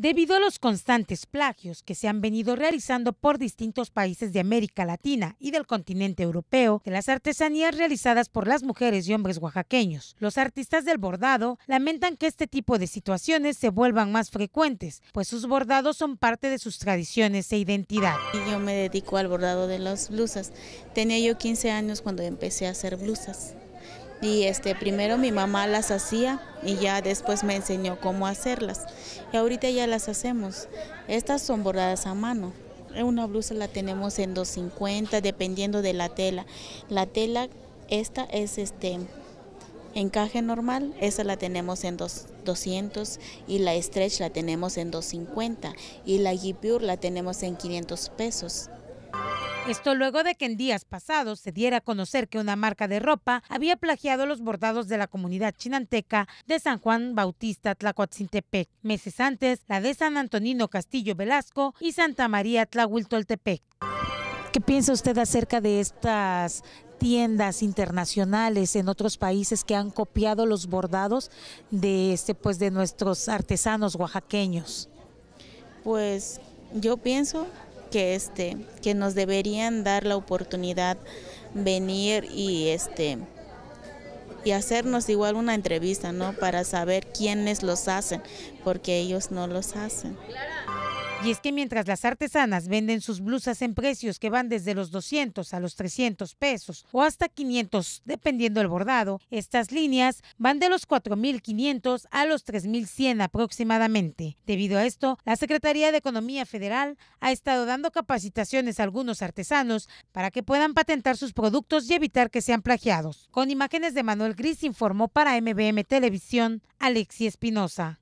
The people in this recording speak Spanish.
Debido a los constantes plagios que se han venido realizando por distintos países de América Latina y del continente europeo de las artesanías realizadas por las mujeres y hombres oaxaqueños, los artistas del bordado lamentan que este tipo de situaciones se vuelvan más frecuentes, pues sus bordados son parte de sus tradiciones e identidad. Yo me dedico al bordado de las blusas. Tenía yo 15 años cuando empecé a hacer blusas y este primero mi mamá las hacía y ya después me enseñó cómo hacerlas y ahorita ya las hacemos. Estas son bordadas a mano. Una blusa la tenemos en 250 dependiendo de la tela. La tela esta es este encaje normal, esa la tenemos en 200 y la stretch la tenemos en 250 y la gipure la tenemos en 500 pesos. Esto luego de que en días pasados se diera a conocer que una marca de ropa había plagiado los bordados de la comunidad chinanteca de San Juan Bautista Tlacuatzintepec. Meses antes, la de San Antonino Castillo Velasco y Santa María Tlahuiltoltepec. ¿Qué piensa usted acerca de estas tiendas internacionales en otros países que han copiado los bordados de este pues de nuestros artesanos oaxaqueños? Pues yo pienso que este que nos deberían dar la oportunidad venir y este y hacernos igual una entrevista, ¿no? Para saber quiénes los hacen, porque ellos no los hacen. Y es que mientras las artesanas venden sus blusas en precios que van desde los 200 a los 300 pesos o hasta 500 dependiendo el bordado, estas líneas van de los 4.500 a los 3.100 aproximadamente. Debido a esto, la Secretaría de Economía Federal ha estado dando capacitaciones a algunos artesanos para que puedan patentar sus productos y evitar que sean plagiados. Con imágenes de Manuel Gris informó para MBM Televisión Alexi Espinosa.